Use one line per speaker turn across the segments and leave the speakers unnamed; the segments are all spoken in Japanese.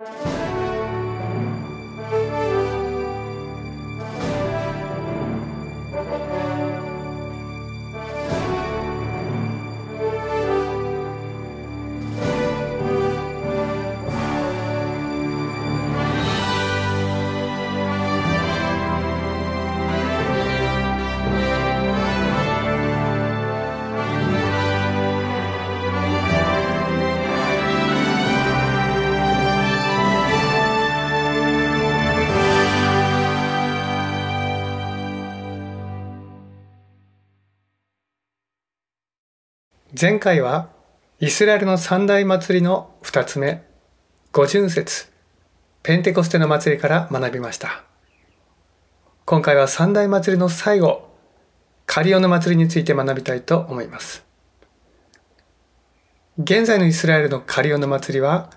you 前回はイスラエルの三大祭りの2つ目、五巡節、ペンテコステの祭りから学びました。今回は三大祭りの最後、カリオの祭りについて学びたいと思います。現在のイスラエルのカリオの祭りは、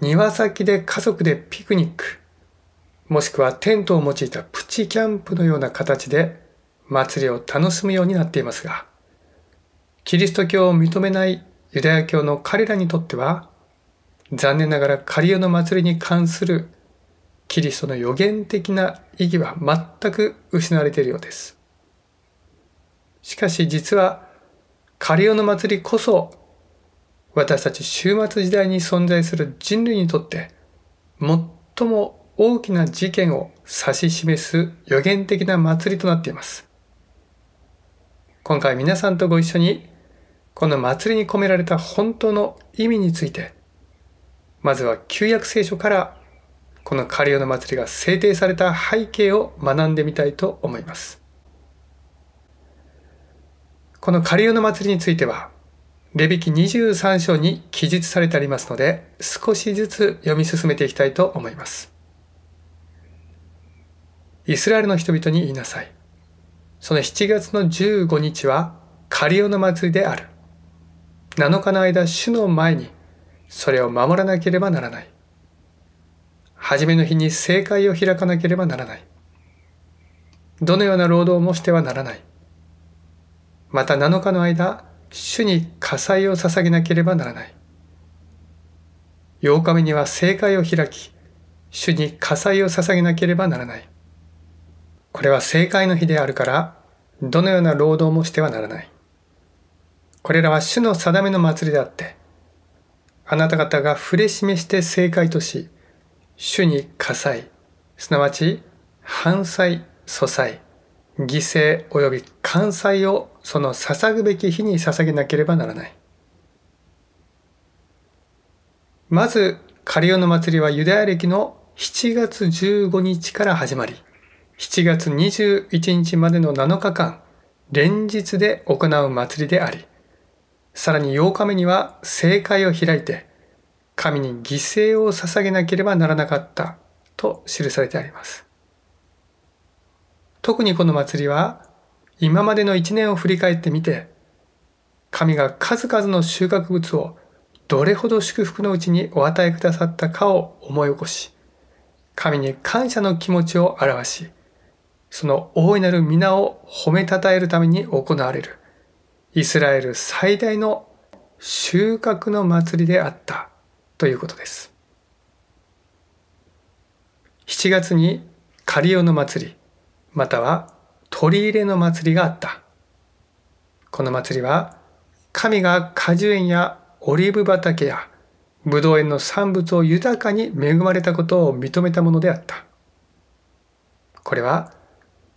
庭先で家族でピクニック、もしくはテントを用いたプチキャンプのような形で祭りを楽しむようになっていますが、キリスト教を認めないユダヤ教の彼らにとっては、残念ながらカリオの祭りに関するキリストの予言的な意義は全く失われているようです。しかし実は、カリオの祭りこそ、私たち終末時代に存在する人類にとって、最も大きな事件を指し示す予言的な祭りとなっています。今回皆さんとご一緒にこの祭りに込められた本当の意味について、まずは旧約聖書からこのカリオの祭りが制定された背景を学んでみたいと思います。このカリオの祭りについては、レビキ23章に記述されてありますので、少しずつ読み進めていきたいと思います。イスラエルの人々に言いなさい。その7月の15日はカリオの祭りである。7日の間主の前にそれを守らなければならない。初めの日に正解を開かなければならない。どのような労働もしてはならない。また7日の間、主に火災を捧げなければならない。8日目には正解を開き、主に火災を捧げなければならない。これは正解の日であるから、どのような労働もしてはならない。これらは主の定めの祭りであって、あなた方が触れ示して正解とし、主に火災、すなわち、犯罪、素災、犠牲及び関災をその捧ぐべき日に捧げなければならない。まず、カリオの祭りはユダヤ歴の7月15日から始まり、7月21日までの7日間、連日で行う祭りであり、さらに8日目には聖会を開いて、神に犠牲を捧げなければならなかったと記されてあります。特にこの祭りは、今までの一年を振り返ってみて、神が数々の収穫物をどれほど祝福のうちにお与えくださったかを思い起こし、神に感謝の気持ちを表し、その大いなる皆を褒めたたえるために行われる。イスラエル最大の収穫の祭りであったということです7月にカリオの祭りまたは取り入れの祭りがあったこの祭りは神が果樹園やオリーブ畑やブドウ園の産物を豊かに恵まれたことを認めたものであったこれは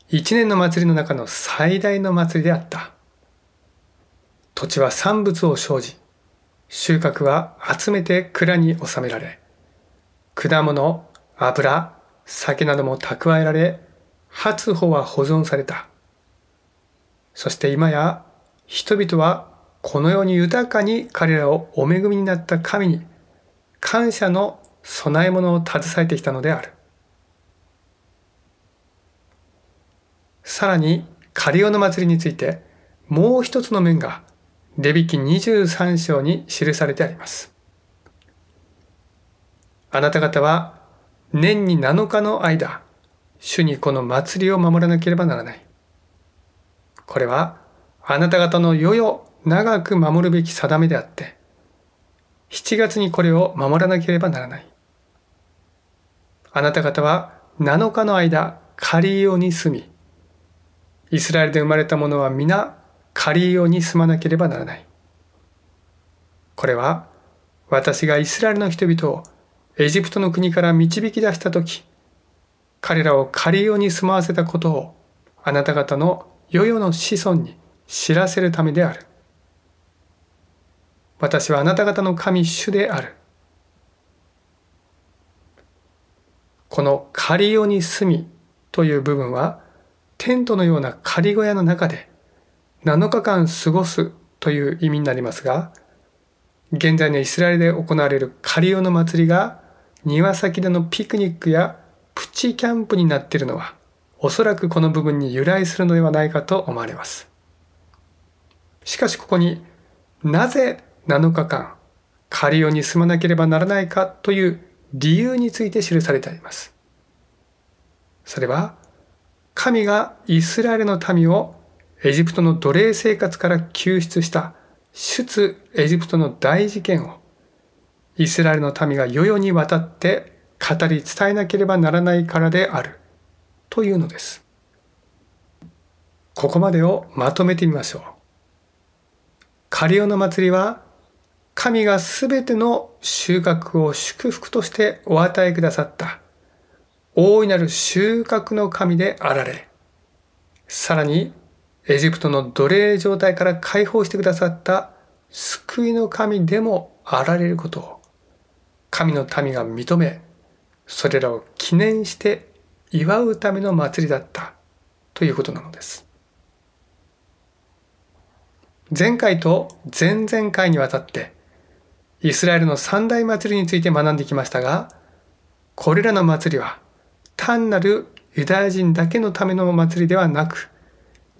一年の祭りの中の最大の祭りであった。土地は産物を生じ、収穫は集めて蔵に収められ、果物、油、酒なども蓄えられ、初歩は保存された。そして今や人々はこのように豊かに彼らをお恵みになった神に感謝の供え物を携えてきたのである。さらに、カリオの祭りについて、もう一つの面がレビ記23章に記されてあります。あなた方は年に7日の間、主にこの祭りを守らなければならない。これはあなた方の世よ。長く守るべき定めであって、7月にこれを守らなければならない。あなた方は7日の間、カリーオに住み、イスラエルで生まれた者は皆カリーオに住まなければならない。これは私がイスラエルの人々をエジプトの国から導き出した時彼らをカリオに住まわせたことをあなた方の世々の子孫に知らせるためである。私はあなた方の神主である。このカリオに住みという部分はテントのような仮小屋の中で7日間過ごすという意味になりますが、現在のイスラエルで行われるカリオの祭りが庭先でのピクニックやプチキャンプになっているのは、おそらくこの部分に由来するのではないかと思われます。しかしここになぜ7日間カリオに住まなければならないかという理由について記されてあります。それは神がイスラエルの民をエジプトの奴隷生活から救出した出エジプトの大事件をイスラエルの民が世々にわたって語り伝えなければならないからであるというのです。ここまでをまとめてみましょう。カリオの祭りは神がすべての収穫を祝福としてお与えくださった大いなる収穫の神であられ、さらにエジプトの奴隷状態から解放してくださった救いの神でもあられることを神の民が認めそれらを記念して祝うための祭りだったということなのです前回と前々回にわたってイスラエルの三大祭りについて学んできましたがこれらの祭りは単なるユダヤ人だけのための祭りではなく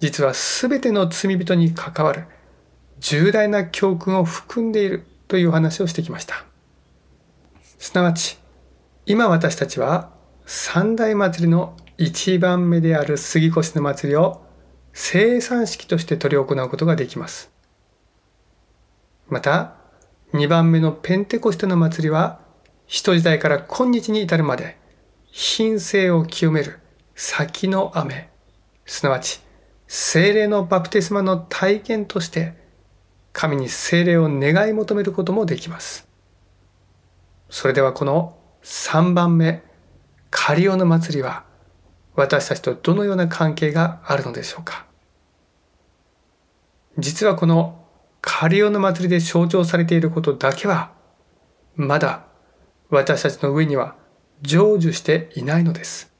実は全ての罪人に関わる重大な教訓を含んでいるという話をしてきました。すなわち、今私たちは三大祭りの一番目である杉越の祭りを生産式として取り行うことができます。また、二番目のペンテコステの祭りは、人時代から今日に至るまで、品性を清める先の雨、すなわち精霊のバプテスマの体験として神に精霊を願い求めることもできます。それではこの3番目、カリオの祭りは私たちとどのような関係があるのでしょうか実はこのカリオの祭りで象徴されていることだけはまだ私たちの上には成就していないのです。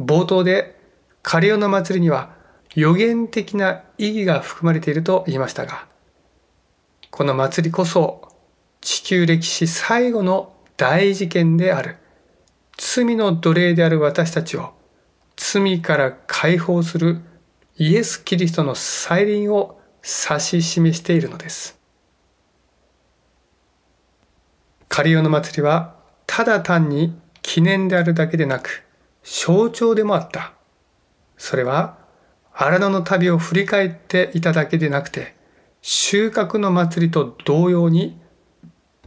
冒頭でカリオの祭りには予言的な意義が含まれていると言いましたが、この祭りこそ地球歴史最後の大事件である。罪の奴隷である私たちを罪から解放するイエス・キリストの再臨を指し示しているのです。カリオの祭りはただ単に記念であるだけでなく象徴でもあった。それは荒野の旅を振り返っていただけでなくて収穫の祭りと同様に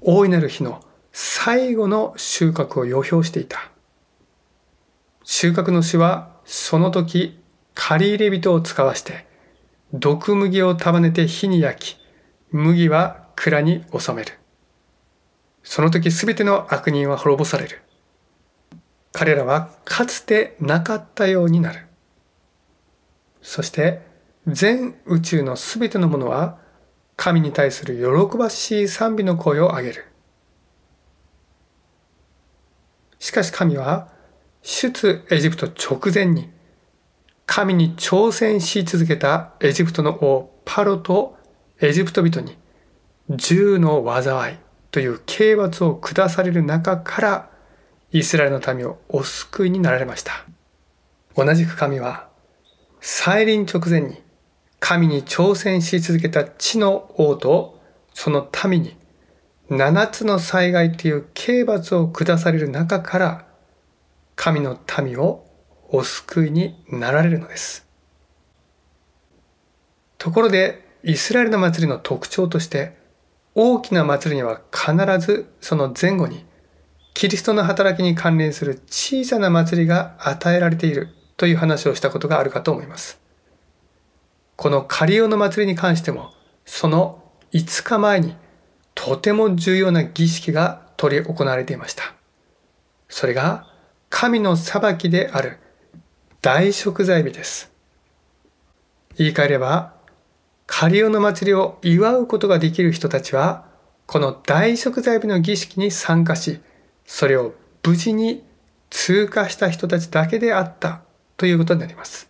大いなる日の最後の収穫を予表していた収穫の詩はその時借入れ人を使わして毒麦を束ねて火に焼き麦は蔵に収めるその時すべての悪人は滅ぼされる彼らはかつてなかったようになるそして全宇宙のすべてのものは神に対する喜ばしい賛美の声を上げる。しかし神は出エジプト直前に神に挑戦し続けたエジプトの王パロとエジプト人に銃の災いという刑罰を下される中からイスラエルの民をお救いになられました。同じく神は再臨直前に神に挑戦し続けた地の王とその民に7つの災害という刑罰を下される中から神の民をお救いになられるのです。ところでイスラエルの祭りの特徴として大きな祭りには必ずその前後にキリストの働きに関連する小さな祭りが与えられているという話をしたことがあるかと思います。このカリオの祭りに関しても、その5日前にとても重要な儀式が執り行われていました。それが神の裁きである大食材日です。言い換えれば、カリオの祭りを祝うことができる人たちは、この大食材日の儀式に参加し、それを無事に通過した人たちだけであったということになります。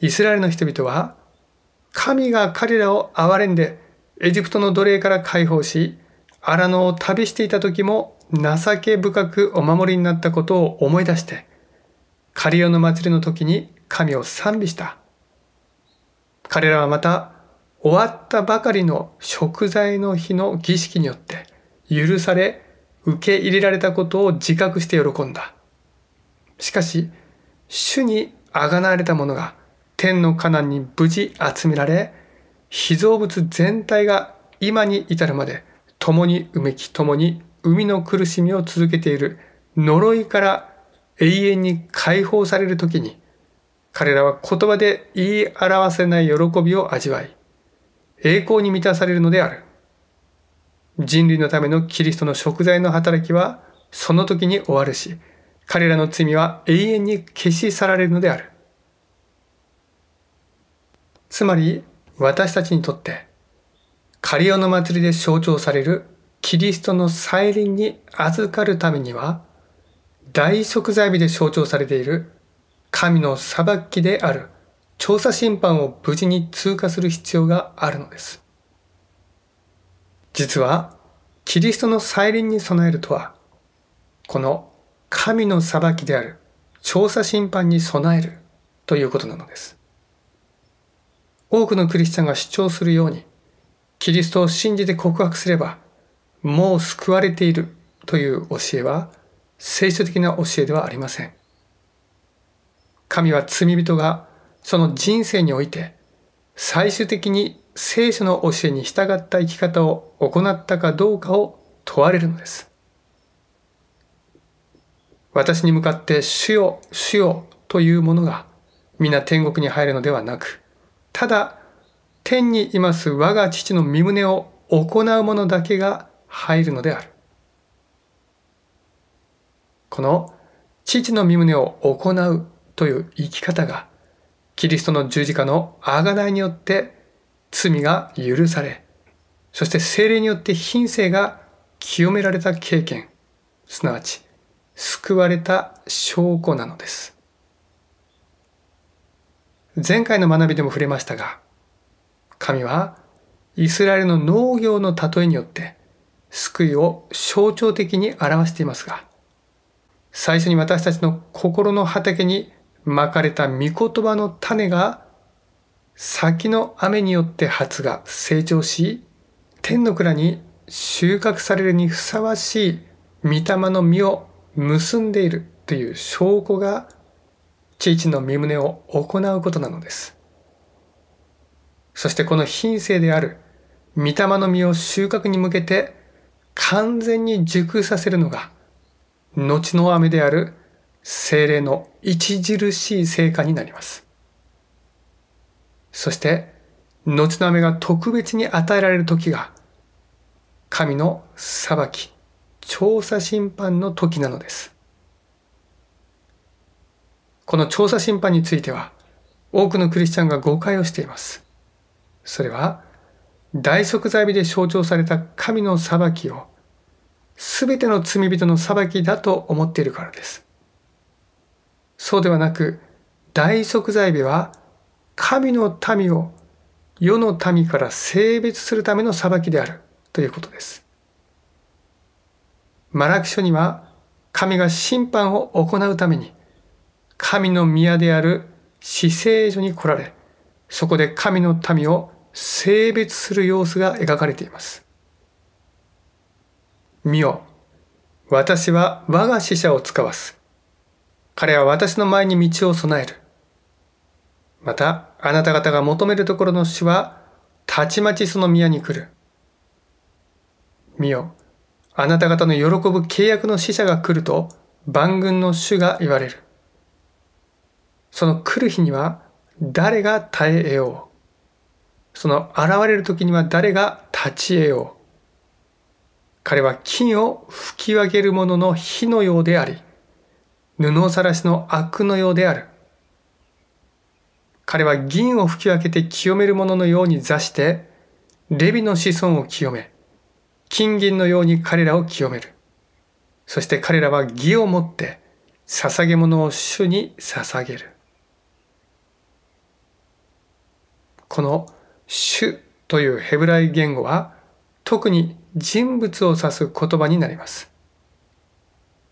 イスラエルの人々は、神が彼らを憐れんで、エジプトの奴隷から解放し、荒野を旅していた時も情け深くお守りになったことを思い出して、カリオの祭りの時に神を賛美した。彼らはまた、終わったばかりの食材の日の儀式によって、許され、受け入れられたことを自覚して喜んだ。しかし主にあがなわれたものが天のカナンに無事集められ被造物全体が今に至るまで共にうめき共に海の苦しみを続けている呪いから永遠に解放される時に彼らは言葉で言い表せない喜びを味わい栄光に満たされるのである人類のためのキリストの食材の働きはその時に終わるし彼らの罪は永遠に消し去られるのである。つまり、私たちにとって、カリオの祭りで象徴されるキリストの再臨に預かるためには、大食材日で象徴されている神の裁きである調査審判を無事に通過する必要があるのです。実は、キリストの再臨に備えるとは、この神の裁きである調査審判に備えるということなのです。多くのクリスチャンが主張するように、キリストを信じて告白すれば、もう救われているという教えは、聖書的な教えではありません。神は罪人がその人生において、最終的に聖書の教えに従った生き方を行ったかどうかを問われるのです。私に向かって主よ、主よというものが皆天国に入るのではなく、ただ天にいます我が父の身胸を行うものだけが入るのである。この父の身胸を行うという生き方が、キリストの十字架のあがないによって罪が許され、そして精霊によって品性が清められた経験、すなわち救われた証拠なのです。前回の学びでも触れましたが、神はイスラエルの農業の例えによって救いを象徴的に表していますが、最初に私たちの心の畑に巻かれた御言葉の種が先の雨によって発が成長し、天の蔵に収穫されるにふさわしい御霊の実を結んでいるという証拠が父の身旨を行うことなのです。そしてこの品性である御霊の実を収穫に向けて完全に熟させるのが後の雨である精霊の著しい成果になります。そして後の雨が特別に与えられる時が神の裁き調査審判の時なのです。この調査審判については、多くのクリスチャンが誤解をしています。それは、大即罪日で象徴された神の裁きを、すべての罪人の裁きだと思っているからです。そうではなく、大即罪日は、神の民を世の民から性別するための裁きであるということです。マラキ書には神が審判を行うために神の宮である死聖所に来られ、そこで神の民を性別する様子が描かれています。見よ、私は我が死者を使わす。彼は私の前に道を備える。また、あなた方が求めるところの死は、たちまちその宮に来る。見よ、あなた方の喜ぶ契約の使者が来ると万軍の主が言われる。その来る日には誰が耐え得よう。その現れる時には誰が立ち得よう。彼は金を吹き分ける者の火のようであり、布さらしの悪のようである。彼は銀を吹き分けて清める者のように座して、レビの子孫を清め、金銀のように彼らを清める。そして彼らは義をもって捧げ物を主に捧げる。この主というヘブライ言語は特に人物を指す言葉になります。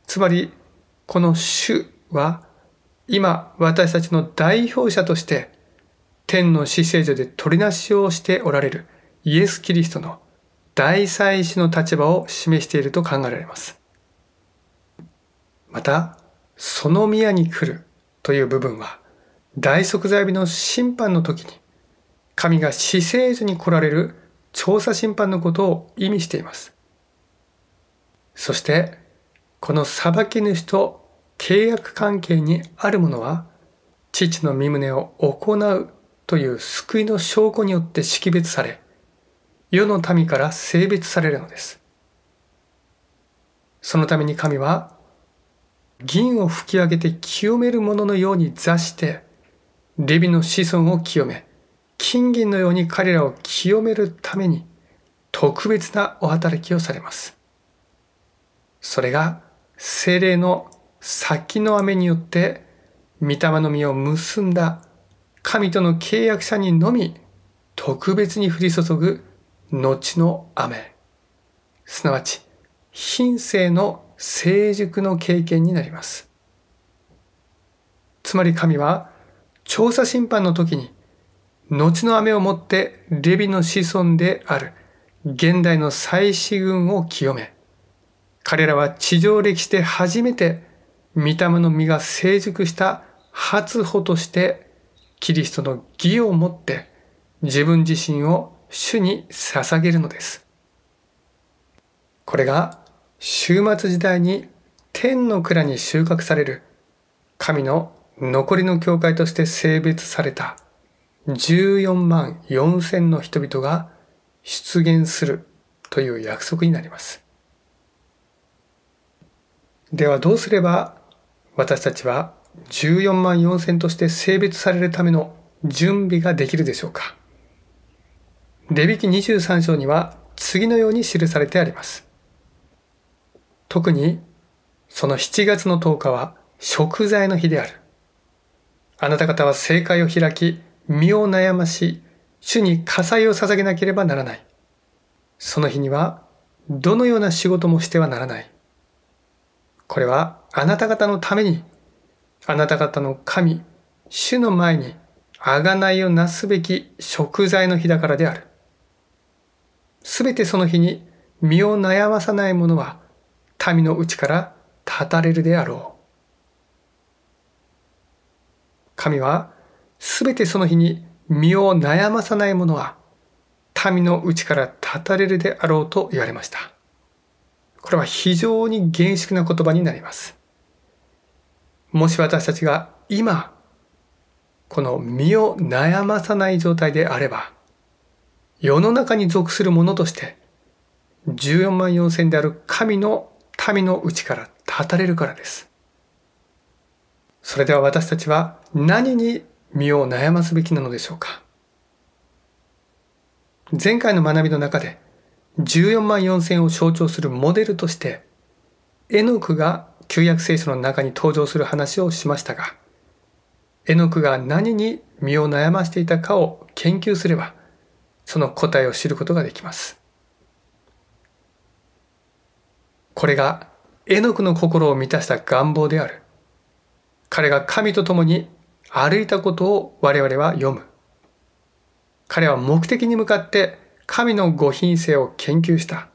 つまり、この主は今私たちの代表者として天の死聖所で取りなしをしておられるイエス・キリストの大祭司の立場を示していると考えられます。また、その宮に来るという部分は、大即座日の審判の時に、神が死生図に来られる調査審判のことを意味しています。そして、この裁き主と契約関係にあるものは、父の身旨を行うという救いの証拠によって識別され、世の民から性別されるのです。そのために神は銀を吹き上げて清めるもののように座して、レビの子孫を清め、金銀のように彼らを清めるために特別なお働きをされます。それが精霊の先の雨によって御霊の実を結んだ神との契約者にのみ特別に降り注ぐ後の雨すなわち品性の成熟の経験になりますつまり神は調査審判の時に後の雨をもってレビの子孫である現代の祭祀軍を清め彼らは地上歴史で初めて御霊の実が成熟した初歩としてキリストの義をもって自分自身を主に捧げるのです。これが終末時代に天の蔵に収穫される神の残りの教会として性別された14万4千の人々が出現するという約束になります。ではどうすれば私たちは14万4千として性別されるための準備ができるでしょうかレ引き23章には次のように記されてあります。特に、その7月の10日は食材の日である。あなた方は正解を開き、身を悩まし、主に火災を捧げなければならない。その日には、どのような仕事もしてはならない。これはあなた方のために、あなた方の神、主の前に、贖いをなすべき食材の日だからである。すべてその日に身を悩まさない者は民のうちから立たれるであろう。神はすべてその日に身を悩まさない者は民のうちから立たれるであろうと言われました。これは非常に厳粛な言葉になります。もし私たちが今、この身を悩まさない状態であれば、世の中に属する者として、14万4千である神の民のうちから立たれるからです。それでは私たちは何に身を悩ますべきなのでしょうか前回の学びの中で14万4千を象徴するモデルとしてエノクが旧約聖書の中に登場する話をしましたがエノクが何に身を悩ましていたかを研究すればその答えを知ることができます。これがエノクの心を満たした願望である。彼が神と共に歩いたことを我々は読む。彼は目的に向かって神のご品性を研究した。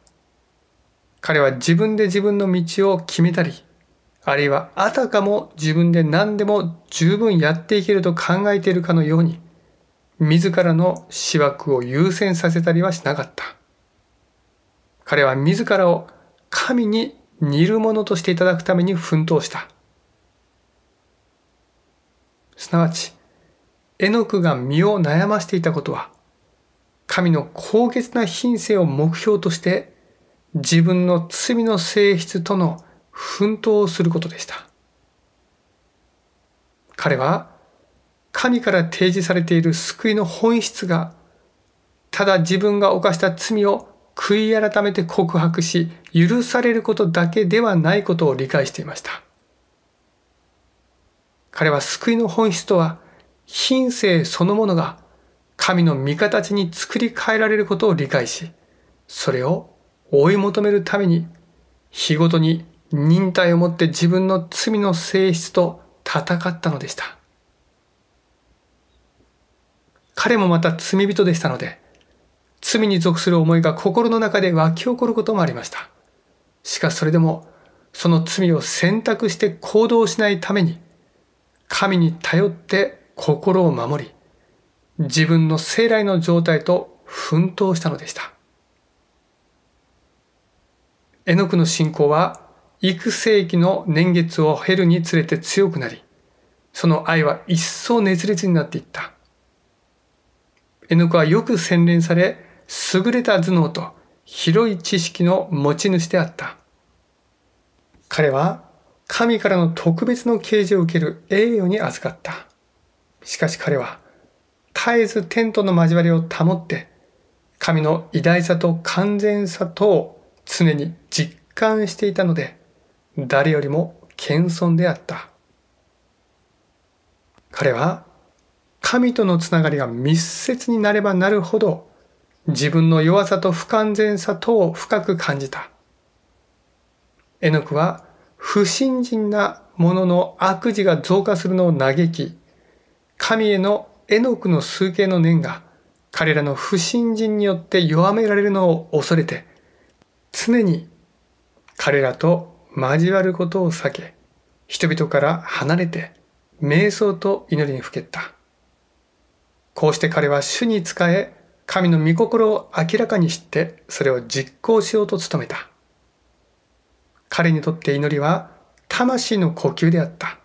彼は自分で自分の道を決めたり、あるいはあたかも自分で何でも十分やっていけると考えているかのように、自らの私枠を優先させたりはしなかった。彼は自らを神に似るものとしていただくために奮闘した。すなわち、絵のクが身を悩ましていたことは、神の高潔な品性を目標として、自分の罪の性質との奮闘をすることでした。彼は神から提示されている救いの本質が、ただ自分が犯した罪を悔い改めて告白し、許されることだけではないことを理解していました。彼は救いの本質とは、品性そのものが神の味方に作り変えられることを理解し、それを追い求めるために、日ごとに忍耐をもって自分の罪の性質と戦ったのでした。彼もまた罪人でしたので、罪に属する思いが心の中で湧き起こることもありました。しかしそれでも、その罪を選択して行動しないために、神に頼って心を守り、自分の生来の状態と奮闘したのでした。絵の具の信仰は、幾世紀の年月を経るにつれて強くなり、その愛は一層熱烈になっていった。絵の具はよく洗練され、優れた頭脳と広い知識の持ち主であった。彼は神からの特別の啓示を受ける栄誉に預かった。しかし彼は絶えず天との交わりを保って、神の偉大さと完全さとを常に実感していたので、誰よりも謙遜であった。彼は神とのつながりが密接になればなるほど自分の弱さと不完全さ等を深く感じた。絵の具は不信心なものの悪事が増加するのを嘆き、神への絵の具の数形の念が彼らの不信心によって弱められるのを恐れて、常に彼らと交わることを避け、人々から離れて、瞑想と祈りにふけった。こうして彼は主に仕え、神の御心を明らかにして、それを実行しようと努めた。彼にとって祈りは、魂の呼吸であった。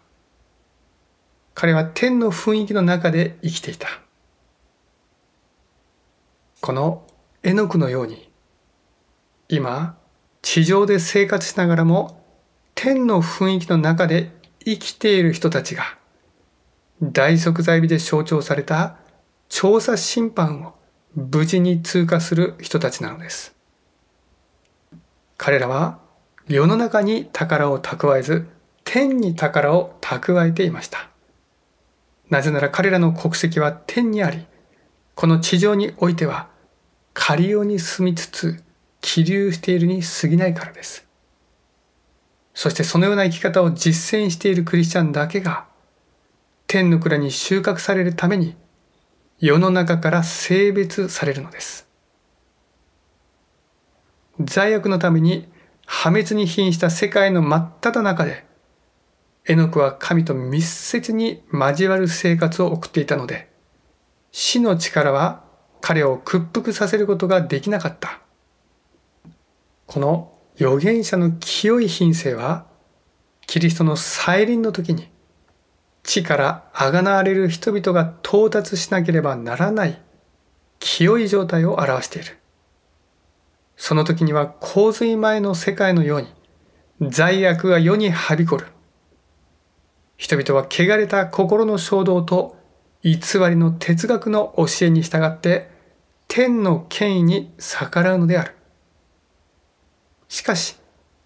彼は天の雰囲気の中で生きていた。この絵の具のように、今、地上で生活しながらも、天の雰囲気の中で生きている人たちが、大即在日で象徴された調査審判を無事に通過する人たちなのです。彼らは世の中に宝を蓄えず、天に宝を蓄えていました。なぜなら彼らの国籍は天にあり、この地上においては、仮用に住みつつ、起流しているに過ぎないからです。そしてそのような生き方を実践しているクリスチャンだけが、天の蔵に収穫されるために世の中から性別されるのです。罪悪のために破滅に瀕した世界の真っ只中で、絵のクは神と密接に交わる生活を送っていたので、死の力は彼を屈服させることができなかった。この預言者の清い品性は、キリストの再臨の時に、地からあがなわれる人々が到達しなければならない清い状態を表している。その時には洪水前の世界のように罪悪が世にはびこる。人々は汚れた心の衝動と偽りの哲学の教えに従って天の権威に逆らうのである。しかし、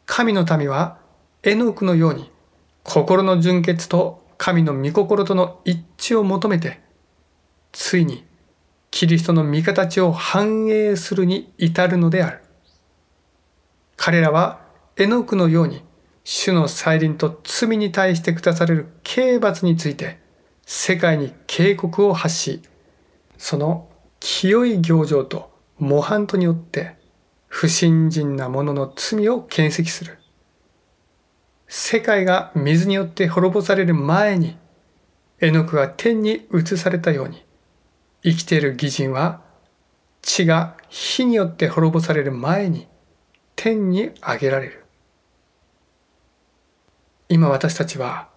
神の民は絵の具のように心の純潔と神の御心との一致を求めてついにキリストの御形を反映するに至るのである彼らは絵の具のように主の再臨と罪に対して下される刑罰について世界に警告を発しその清い行情と模範とによって不信心な者の罪を検責する世界が水によって滅ぼされる前に、絵の具が天に移されたように、生きている義人は、地が火によって滅ぼされる前に、天に上げられる。今私たちは、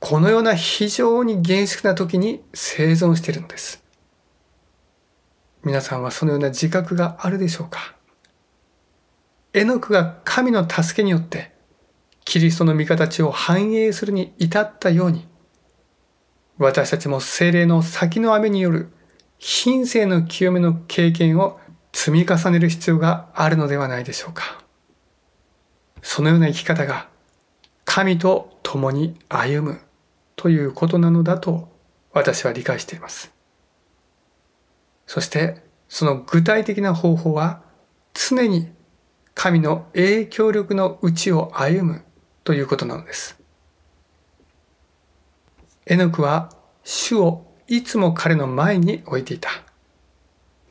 このような非常に厳粛な時に生存しているのです。皆さんはそのような自覚があるでしょうか絵の具が神の助けによってキリストの御形を反映するに至ったように、私たちも精霊の先の雨による品性の清めの経験を積み重ねる必要があるのではないでしょうか。そのような生き方が神と共に歩むということなのだと私は理解しています。そしてその具体的な方法は常に神の影響力のうちを歩むということなのです。エノクは主をいつも彼の前に置いていた。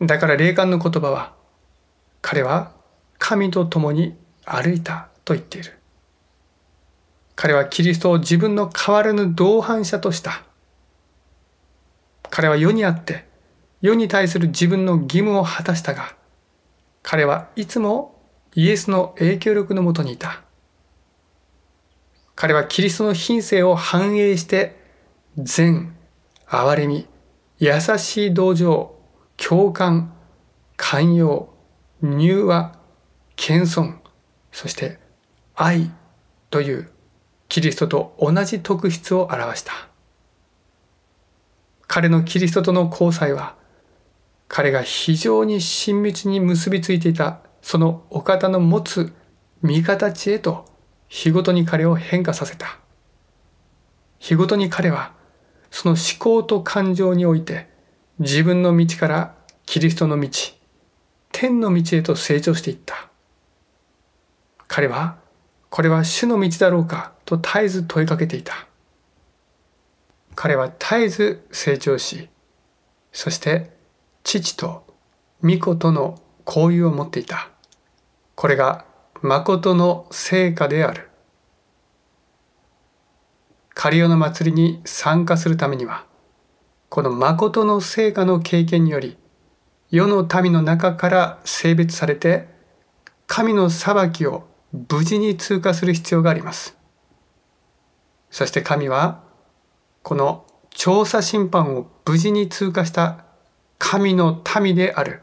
だから霊感の言葉は、彼は神と共に歩いたと言っている。彼はキリストを自分の変わらぬ同伴者とした。彼は世にあって、世に対する自分の義務を果たしたが、彼はいつもイエスの影響力のもとにいた。彼はキリストの品性を反映して善、憐れみ、優しい道場、共感、寛容、柔和、謙遜、そして愛というキリストと同じ特質を表した。彼のキリストとの交際は、彼が非常に親密に結びついていたそのお方の持つ味方地へと日ごとに彼を変化させた。日ごとに彼は、その思考と感情において、自分の道からキリストの道、天の道へと成長していった。彼は、これは主の道だろうかと絶えず問いかけていた。彼は絶えず成長し、そして父と巫女との交友を持っていた。これが誠の成果である。カリオの祭りに参加するためには、この誠の成果の経験により、世の民の中から性別されて、神の裁きを無事に通過する必要があります。そして神は、この調査審判を無事に通過した神の民である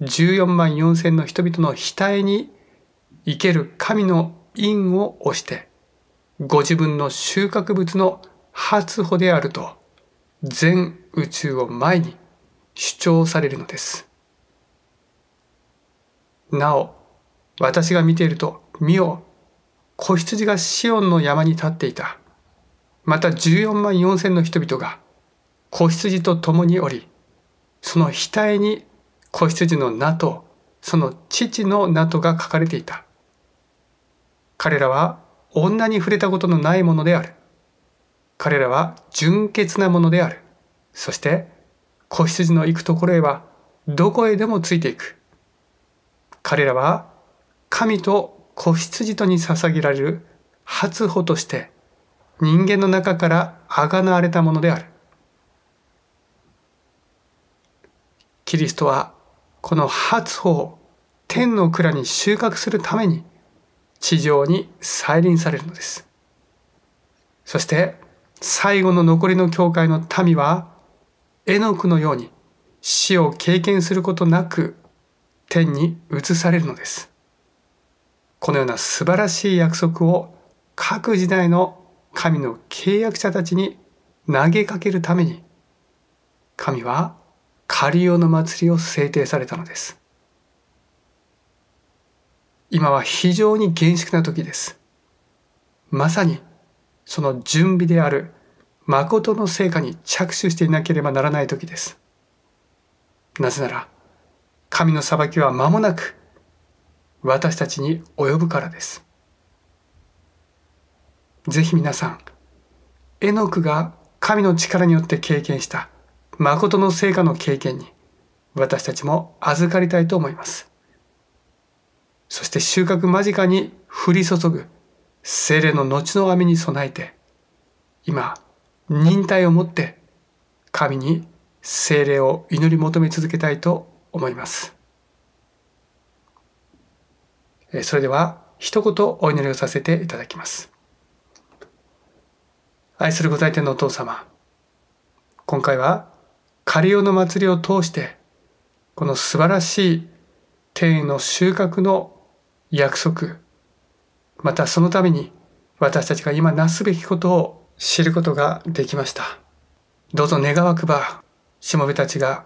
14万4千の人々の額に生ける神の因を押して、ご自分の収穫物の初穂であると、全宇宙を前に主張されるのです。なお、私が見ていると、見よ、子羊がシオンの山に立っていた。また14万4千の人々が、子羊と共におり、その額に子羊の名と、その父の名とが書かれていた。彼らは女に触れたことのないものである。彼らは純潔なものである。そして、子羊の行くところへは、どこへでもついていく。彼らは、神と子羊とに捧げられる初穂として、人間の中からあがなわれたものである。キリストは、この初穂を天の蔵に収穫するために、地上に再臨されるのです。そして最後の残りの教会の民は絵の具のように死を経験することなく天に移されるのです。このような素晴らしい約束を各時代の神の契約者たちに投げかけるために神はカリオの祭りを制定されたのです。今は非常に厳粛な時です。まさにその準備である誠の成果に着手していなければならない時です。なぜなら、神の裁きは間もなく私たちに及ぶからです。ぜひ皆さん、絵の具が神の力によって経験した誠の成果の経験に私たちも預かりたいと思います。そして収穫間近に降り注ぐ精霊の後の雨に備えて今忍耐をもって神に精霊を祈り求め続けたいと思いますそれでは一言お祈りをさせていただきます愛するご在天のお父様今回はカリオの祭りを通してこの素晴らしい天への収穫の約束、またそのために私たちが今なすべきことを知ることができました。どうぞ願わくば、しもべたちが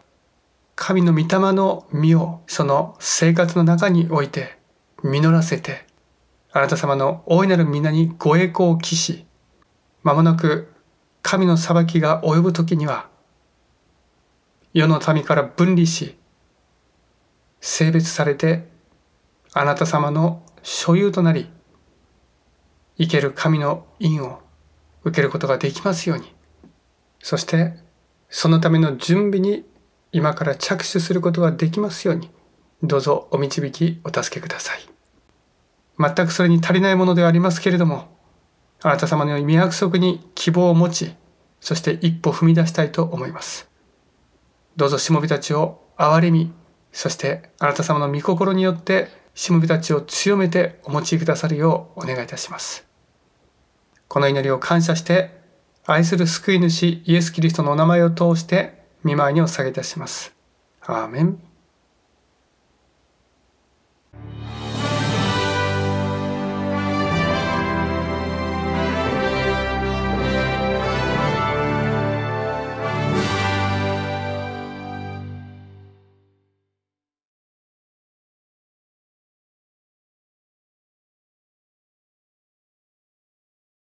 神の御霊の実をその生活の中において実らせて、あなた様の大いなる皆にご栄光を期し、まもなく神の裁きが及ぶ時には、世の民から分離し、性別されてあなた様の所有となり、生ける神の印を受けることができますように、そしてそのための準備に今から着手することができますように、どうぞお導きお助けください。全くそれに足りないものではありますけれども、あなた様の未約束に希望を持ち、そして一歩踏み出したいと思います。どうぞしもびたちを憐れみ、そしてあなた様の御心によってしもべたちを強めてお持ちくださるようお願いいたします。この祈りを感謝して、愛する救い主イエス・キリストのお名前を通して、見舞いにお捧げいたします。アーメン。